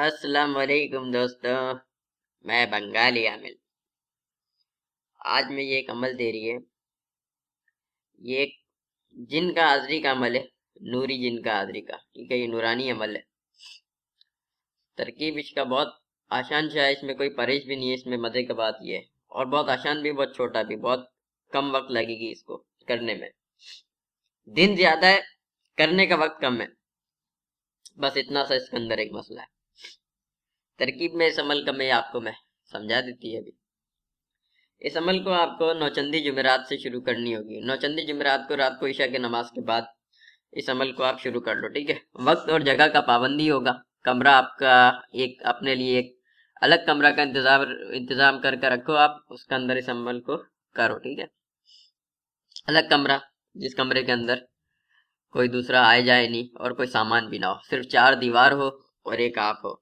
अस्सलाम वालेकुम दोस्तों मैं बंगाली आमिल आज मैं ये एक अमल दे रही है ये जिन का आजरी का अमल है नूरी जिन का आजरी का ठीक है ये नूरानी अमल है तरकीब इसका बहुत आसान सा है इसमें कोई परहेज भी नहीं है इसमें मज़े की बात ये है और बहुत आसान भी बहुत छोटा भी बहुत कम वक्त लगेगी इसको करने में दिन ज़्यादा है करने का वक्त कम है बस इतना सा इसके अंदर एक मसला है तरकीब में इस अमल का मैं आपको मैं समझा देती है अभी इस अमल को आपको नौचंदी जुमेरात से शुरू करनी होगी नौचंदी जुमेरात को रात को ईशा के नमाज के बाद इस अमल को आप शुरू कर लो ठीक है वक्त और जगह का पाबंदी होगा कमरा आपका एक अपने लिए एक अलग कमरा का इंतजाम इंतजाम करके रखो आप उसके अंदर इस अमल को करो ठीक है अलग कमरा जिस कमरे के अंदर कोई दूसरा आए जाए नहीं और कोई सामान भी ना हो सिर्फ चार दीवार हो और एक आप हो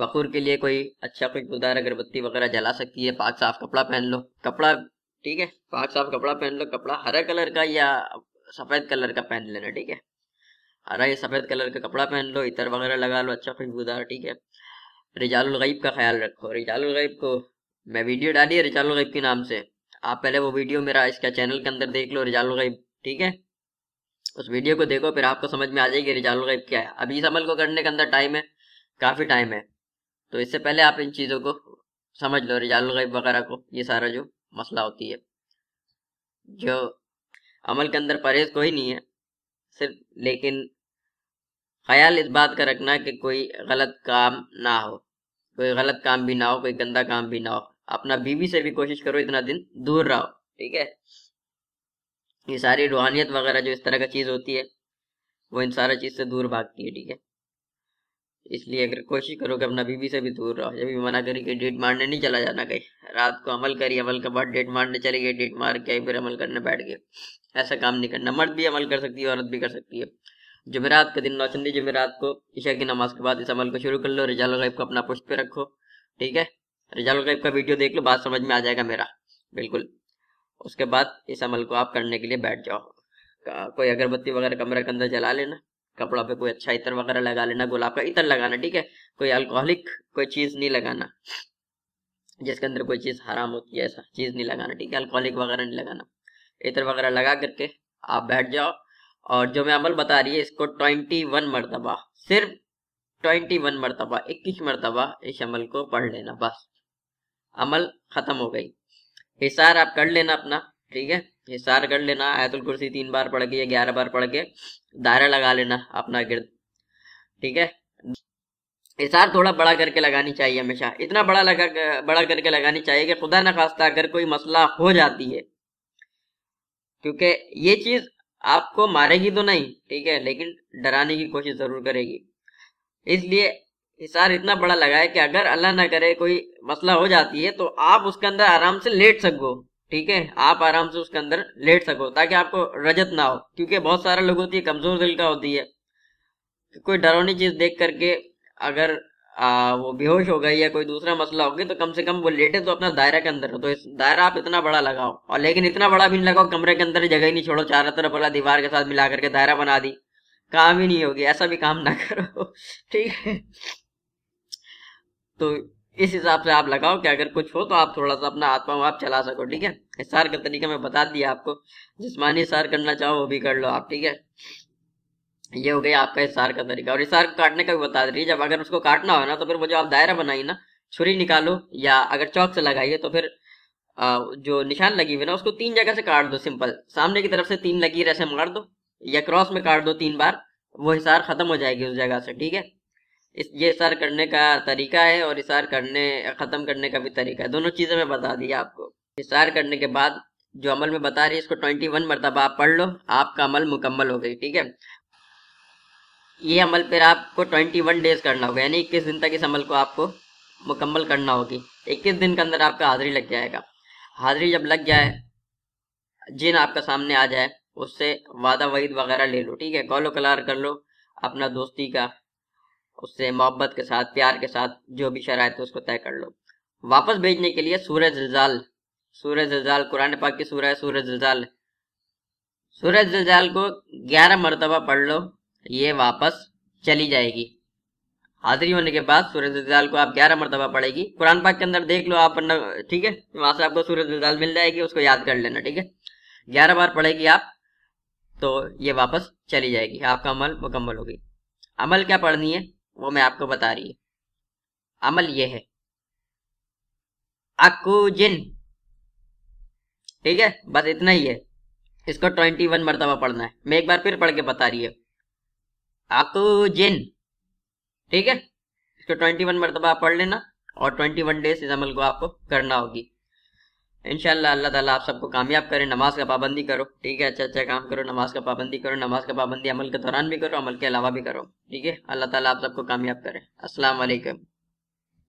बकूर के लिए कोई अच्छा खुशबूदार अगरबत्ती वगैरह जला सकती है पाक साफ कपड़ा पहन लो कपड़ा ठीक है पाक साफ कपड़ा पहन लो कपड़ा हरा कलर का या सफ़ेद कलर का पहन लेना ठीक है हरा या सफ़ेद कलर का कपड़ा पहन लो इतर वगैरह लगा लो अच्छा खुशबूदार ठीक है रिजालगैब का ख्याल रखो रिजालगैब को मैं वीडियो डाली है रिजालगैब के नाम से आप पहले वो वीडियो मेरा इसका चैनल के अंदर देख लो रिजालगैब ठीक है उस वीडियो को देखो फिर आपको समझ में आ जाएगी रिजालगैब क्या है अभी इस अमल को करने के अंदर टाइम है काफ़ी टाइम है तो इससे पहले आप इन चीज़ों को समझ लो रिजाल गैब वगैरह को ये सारा जो मसला होती है जो अमल के अंदर परहेज कोई नहीं है सिर्फ लेकिन ख्याल इस बात का रखना कि कोई गलत काम ना हो कोई गलत काम भी ना हो कोई गंदा काम भी ना हो अपना बीवी से भी कोशिश करो इतना दिन दूर रहो ठीक है ये सारी रूहानियत वगैरह जो इस तरह का चीज़ होती है वो इन सारा चीज़ से दूर भागती है ठीक है इसलिए अगर कोशिश करो कि अपना बीवी से भी दूर रहो जब भी मना करी कि डेट मारने नहीं चला जाना कहीं रात को अमल करी अमल के बाद डेट मारने चले गए डेट मार के फिर अमल करने बैठ गए ऐसा काम नहीं करना मर्द भी अमल कर सकती है औरत भी कर सकती है जुमेरात का दिन दी जुमेरात को ईशा की नमाज के बाद इस अमल को शुरू कर लो रिजाल गैब को अपना पुष्ट पे रखो ठीक है रिजाल गैब का वीडियो देख लो बात समझ में आ जाएगा मेरा बिल्कुल उसके बाद इस अमल को आप करने के लिए बैठ जाओ कोई अगरबत्ती वगैरह कमरे के अंदर जला लेना कपड़ों पे कोई अच्छा इतर वगैरह लगा लेना गुलाब का इतर लगाना ठीक है कोई अल्कोहलिक कोई चीज़ नहीं लगाना जिसके अंदर कोई चीज़ हराम होती है ऐसा चीज़ नहीं लगाना ठीक है अल्कोहलिक वगैरह नहीं लगाना इतर वगैरह लगा करके आप बैठ जाओ और जो मैं अमल बता रही है इसको ट्वेंटी वन मरतबा सिर्फ ट्वेंटी वन मरतबा इक्कीस मरतबा इस अमल को पढ़ लेना बस अमल ख़त्म हो गई हिसार आप कर लेना अपना ठीक है हिसार कर लेना आयतुल कुर्सी तीन बार पढ़ के या ग्यारह बार पढ़ के दायरा लगा लेना अपना गिर्द ठीक है हिसार थोड़ा बड़ा करके लगानी चाहिए हमेशा इतना बड़ा लगा बड़ा करके लगानी चाहिए कि खुदा न खास्ता अगर कोई मसला हो जाती है क्योंकि ये चीज आपको मारेगी तो नहीं ठीक है लेकिन डराने की कोशिश जरूर करेगी इसलिए हिसार इतना बड़ा लगाए कि अगर अल्लाह ना करे कोई मसला हो जाती है तो आप उसके अंदर आराम से लेट सको ठीक है आप आराम से उसके अंदर लेट सको ताकि आपको रजत ना हो क्योंकि बहुत सारा लोग होती है कमजोर दिल का होती है कोई डरावनी चीज देख करके अगर आ, वो बेहोश हो गई या कोई दूसरा मसला हो गया तो कम से कम वो लेटे तो अपना दायरा के अंदर तो इस दायरा आप इतना बड़ा लगाओ और लेकिन इतना बड़ा भी नहीं लगाओ कमरे के अंदर जगह ही नहीं छोड़ो चारों तरफ वाला दीवार के साथ मिला करके दायरा बना दी काम ही नहीं होगी ऐसा भी काम ना करो ठीक है तो इस हिसाब से आप लगाओ कि अगर कुछ हो तो आप थोड़ा सा अपना आत्मा आप चला सको ठीक है सार का तरीका मैं बता दिया आपको जिसमानी सार करना चाहो वो भी कर लो आप ठीक है ये हो गया आपका इशार का तरीका और इशार को काटने का भी बता रही है जब अगर उसको काटना हो ना तो फिर वो जो आप दायरा बनाई ना छुरी निकालो या अगर चौक से लगाइए तो फिर जो निशान लगी हुई ना उसको तीन जगह से काट दो सिंपल सामने की तरफ से तीन लगी ऐसे मार दो या क्रॉस में काट दो तीन बार वो हिसार खत्म हो जाएगी उस जगह से ठीक है इस ये इशार करने का तरीका है और इशार करने ख़त्म करने का भी तरीका है दोनों चीज़ें मैं बता दी आपको इशार करने के बाद जो अमल में बता रही है इसको ट्वेंटी वन मरतबा आप पढ़ लो आपका अमल मुकम्मल हो गई ठीक है ये अमल फिर आपको ट्वेंटी वन डेज करना होगा यानी इक्कीस दिन तक इस अमल को आपको मुकम्मल करना होगी इक्कीस दिन के अंदर आपका हाजिरी लग जाएगा हाजिरी जब लग जाए जिन आपका सामने आ जाए उससे वादा वहीद वगैरह ले लो ठीक है कॉलो कलार कर लो अपना दोस्ती का उससे मोहब्बत के साथ प्यार के साथ जो भी शराय है उसको तय कर लो वापस भेजने के लिए सूर्य जलजाल सूर्य जलजाल कुरान पाक की सूर्य है सूर्य जलजाल सूर्य जलजाल को ग्यारह मरतबा पढ़ लो ये वापस चली जाएगी हाजिरी होने के बाद सूर्य जलजाल को आप ग्यारह मरतबा पढ़ेगी कुरान पाक के अंदर देख लो आप ठीक है वहां से आपको सूर्य जलजाल मिल जाएगी उसको याद कर लेना ठीक है ग्यारह बार पढ़ेगी आप तो ये वापस चली जाएगी आपका अमल मुकम्मल होगी अमल क्या पढ़नी है वो मैं आपको बता रही है अमल ये है अकुजिन ठीक है बस इतना ही है इसको ट्वेंटी वन मरतबा पढ़ना है मैं एक बार फिर पढ़ के बता रही है अकुजिन ठीक है इसको ट्वेंटी वन मरतबा पढ़ लेना और ट्वेंटी वन डेज इस अमल को आपको करना होगी इनशाला अल्लाह ताला आप सबको कामयाब करें नमाज का पाबंदी करो ठीक है अच्छा अच्छा काम करो नमाज का पाबंदी करो नमाज का पाबंदी अमल के दौरान भी करो अमल के अलावा भी करो ठीक है अल्लाह ताला आप सबको कामयाब करें अस्सलाम